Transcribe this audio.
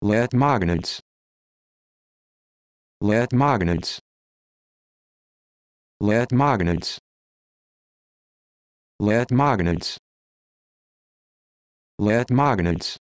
Let magnets. Let magnets. Let magnets. Let magnets. Let magnets.